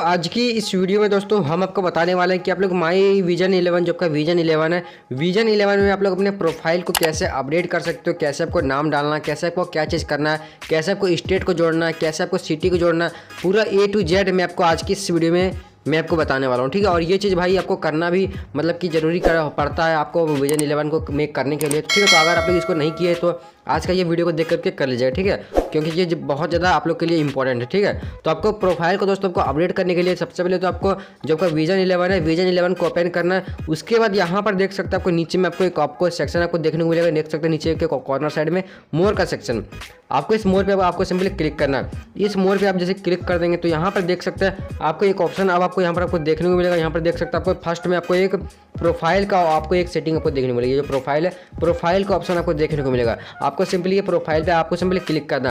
दोस्तों आज की इस वीडियो में दोस्तों हम आपको बताने वाले हैं कि आप लोग माई विजन 11 जो आपका विजन 11 है विजन 11 में आप लोग अपने प्रोफाइल को कैसे अपडेट कर सकते हो कैसे आपको नाम डालना है कैसे आपको क्या चीज़ करना है कैसे आपको स्टेट को जोड़ना है कैसे आपको सिटी को जोड़ना है पूरा ए टू जेड मैं आपको आज की इस वीडियो में मैं आपको बताने वाला हूँ ठीक है और ये चीज़ भाई आपको करना भी मतलब कि जरूरी कर पड़ता है आपको विजन इलेवन को मेक करने के लिए ठीक है तो अगर आप लोग इसको नहीं किए तो आज का ये वीडियो को देख करके कर लीजिए ठीक है क्योंकि ये बहुत ज़्यादा आप लोग के लिए इंपॉर्टेंट है ठीक है तो आपको प्रोफाइल को दोस्तों आपको अपडेट करने के लिए सबसे पहले तो आपको जो आपका विजन इलेवन है विजन इलेवन को ओपन करना है उसके बाद यहाँ पर देख सकते हैं आपको नीचे में आपको एक आपको सेक्शन आपको देखने को मिलेगा देख सकते हैं नीचे के कॉर्नर साइड में मोर का सेक्शन आपको इस मोर पर आपको सिंपली क्लिक करना है इस मोर पर आप जैसे क्लिक कर देंगे तो यहाँ पर देख सकते हैं आपको एक ऑप्शन अब आपको यहाँ पर आपको देखने को मिलेगा यहाँ पर देख सकते हैं आपको फर्स्ट में आपको एक प्रोफाइल का आपको एक सेटिंग आपको देखने को मिलेगी जो प्रोफाइल है प्रोफाइल का ऑप्शन आपको देखने को मिलेगा आपको आपको सिंपली ये प्रोफाइल पे आपको सिंपली क्लिक करना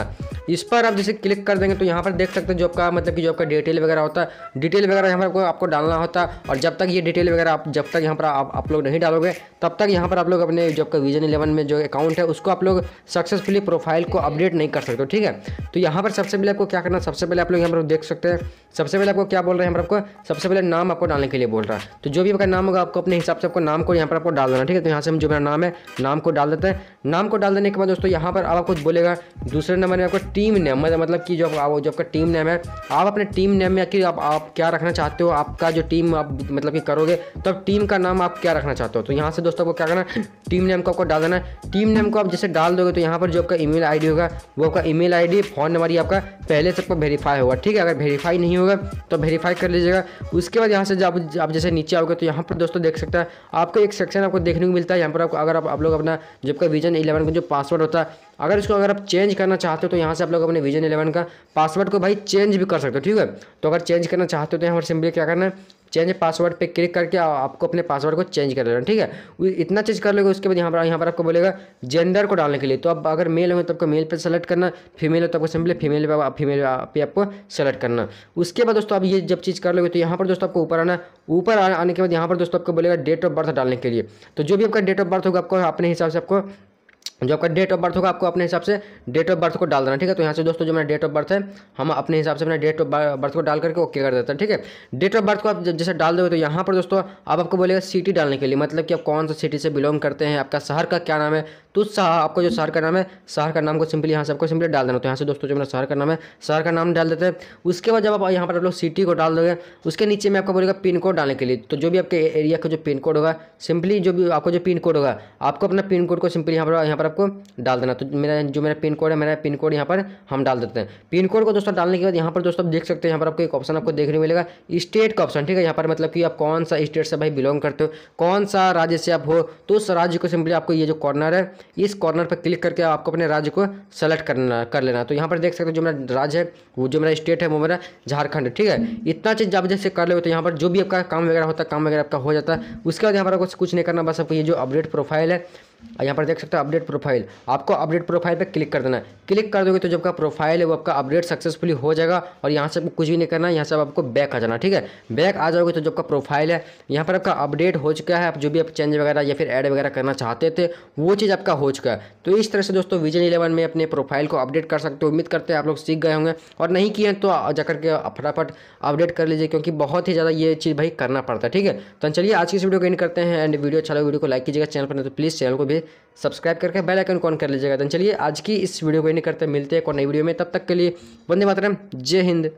इस पर आप जैसे क्लिक कर देंगे तो यहाँ पर देख सकते हैं जो आपका मतलब कि जो आपका डिटेल वगैरह होता है डिटेल वगैरह यहाँ पर आपको, आपको डालना होता है और जब तक ये डिटेल वगैरह आप जब तक यहाँ पर आप आप लोग नहीं डालोगे तब तक यहाँ पर आप लोग अपने जो आपका विजन इलेवन में जो अकाउंट है उसको आप लोग सक्सेसफुली प्रोफाइल को अपडेट नहीं कर सकते ठीक है तो यहाँ पर सबसे पहले आपको क्या करना सबसे पहले आप लोग यहाँ पर देख सकते हैं सबसे पहले आपको क्या बोल रहे हैं हम आपको सबसे पहले नाम आपको डालने के लिए बोल रहा है तो जो भी आपका नाम होगा आपको अपने हिसाब से आपको नाम को यहाँ पर आपको डाल देना ठीक है तो यहाँ से हम जो मेरा नाम है नाम को डाल देते हैं नाम को डाल देने के बाद दोस्तों यहाँ पर आपको बोलेगा दूसरे नंबर में आपको टीम नेम मतलब कि जो आप जो आपका टीम नेम है आप अपने टीम नेम में आखिर आप, आप क्या रखना चाहते हो आपका जो टीम आप मतलब कि करोगे तो आप टीम का नाम आप क्या रखना चाहते हो तो यहाँ से दोस्तों को क्या करना टीम नेम को आपको डाल देना टीम नेम को आप जैसे डाल दोगे तो यहाँ पर जो आपका ईमेल आईडी होगा वो आपका ईमेल आईडी फोन नंबर ही आपका पहले से आपको वेरीफाई होगा ठीक है अगर वेरीफाई नहीं होगा तो वेरीफाई कर लीजिएगा उसके बाद यहाँ से जब आप जैसे नीचे आओगे तो यहाँ पर दोस्तों देख सकते हैं आपको एक सेक्शन आपको देखने को मिलता है यहाँ पर आपको अगर आप, आप लोग अपना जब का विजन इलेवन का जो पासवर्ड पासवर्ड होता है अगर इसको अगर आप चेंज करना चाहते हो तो यहाँ से आप लोग अपने विजन इलेवन का पासवर्ड को भाई चेंज भी कर सकते हो ठीक है तो अगर चेंज करना चाहते हो तो यहाँ पर सिंपली क्या करना है चेंज पासवर्ड पे क्लिक करके आपको अपने पासवर्ड को चेंज कर लेना ठीक है इतना चेंज कर लोगे उसके बाद यहाँ पर यहाँ पर आपको बोलेगा जेंडर को डालने के लिए तो अब अगर मेल तो हो तो आपको मेल पे सेलेक्ट करना फीमेल हो तो आपको सिंपली फीमेल पे फीमेल पे आपको सेलेक्ट करना उसके बाद दोस्तों आप ये जब चीज़ कर लोगे तो यहाँ पर दोस्तों आपको ऊपर आना ऊपर आने के बाद यहाँ पर दोस्तों आपको बोलेगा डेट ऑफ बर्थ डालने के लिए तो जो भी आपका डेट ऑफ बर्थ होगा आपको अपने हिसाब से आपको जो आपका डेट ऑफ बर्थ होगा आपको अपने हिसाब से डेट ऑफ बर्थ को डाल देना ठीक है तो यहाँ से दोस्तों जो मेरा डेट ऑफ बर्थ है हम अपने हिसाब से अपने डेट ऑफ बर्थ को डाल करके ओके कर देते हैं ठीक है डेट ऑफ बर्थ को आप जैसे डाल दोगे तो यहाँ पर दोस्तों आप आपको बोलेगा सिटी डालने के लिए मतलब कि आप कौन सा सिटी से बिलोंग करते हैं आपका शहर का क्या नाम है तो आपको जो शहर का नाम है शहर का नाम को सिंपली यहाँ से आपको सिंपली डाल देना तो यहाँ से दोस्तों जो मेरा शहर का नाम है शहर का नाम डाल देते हैं उसके बाद जब आप यहाँ पर आप लोग सिटी को डाल दोगे उसके नीचे में आपको बोलेगा पिन कोड डालने के लिए तो जो भी आपके एरिया का जो पिन कोड होगा सिंपली जो भी आपको जो पिन कोड होगा आपको अपना पिन कोड को सिंपली यहाँ पर यहाँ पर आपको डाल देना तो मेरा जो मेरा पिन कोड है मेरा पिन कोड यहाँ पर हम डाल देते हैं पिन कोड को दोस्तों डालने के बाद यहाँ पर दोस्तों देख सकते हैं यहाँ पर आपको एक ऑप्शन आपको देखने मिलेगा स्टेट का ऑप्शन ठीक है यहाँ पर मतलब कि आप कौन सा स्टेट से भाई बिलोंग करते हो कौन सा राज्य से आप हो तो उस राज्य को सिंपली आपको ये जो कॉर्नर है इस कॉर्नर पर क्लिक करके आपको अपने राज्य को सेलेक्ट करना कर लेना तो यहाँ पर देख सकते हो जो मेरा राज्य है वो जो मेरा स्टेट है वो मेरा झारखंड है ठीक है इतना चीज़ जब जैसे कर ले तो यहाँ पर जो भी आपका काम वगैरह होता है काम वगैरह आपका हो जाता है उसके बाद यहाँ पर कुछ नहीं करना बस आपको ये जो अपडेट प्रोफाइल है और यहाँ पर देख सकते हो अपडेट प्रोफाइल आपको अपडेट प्रोफाइल पे क्लिक कर देना है क्लिक कर दोगे तो जो आपका प्रोफाइल है वो आपका अपडेट सक्सेसफुली हो जाएगा और यहाँ से आपको कुछ भी नहीं करना है यहाँ से आपको बैक आ जाना ठीक है बैक आ जाओगे तो जो आपका प्रोफाइल है यहाँ पर आपका अपडेट हो चुका है आप जो भी आप चेंज वगैरह या फिर एड वगैरह करना चाहते थे वो चीज़ आपका हो चुका है तो इस तरह से दोस्तों विजन इलेवन में अपने प्रोफाइल को अपडेट कर सकते हो उम्मीद करते हैं आप लोग सीख गए होंगे और नहीं किए तो जाकर के फटाफट अपडेट कर लीजिए क्योंकि बहुत ही ज़्यादा ये चीज़ भाई करना पड़ता है ठीक है तो चलिए आज की इस वीडियो को एंड करते हैं एंड वीडियो अच्छा लगे वीडियो को लाइक कीजिएगा चैनल पर नहीं तो प्लीज़ चैनल को भी सब्सक्राइब करके बेल आइकन ऑन कर लीजिएगा तो चलिए आज की इस वीडियो को नहीं करते मिलते हैं एक और नई वीडियो में तब तक के लिए वंदे मातरम जय हिंद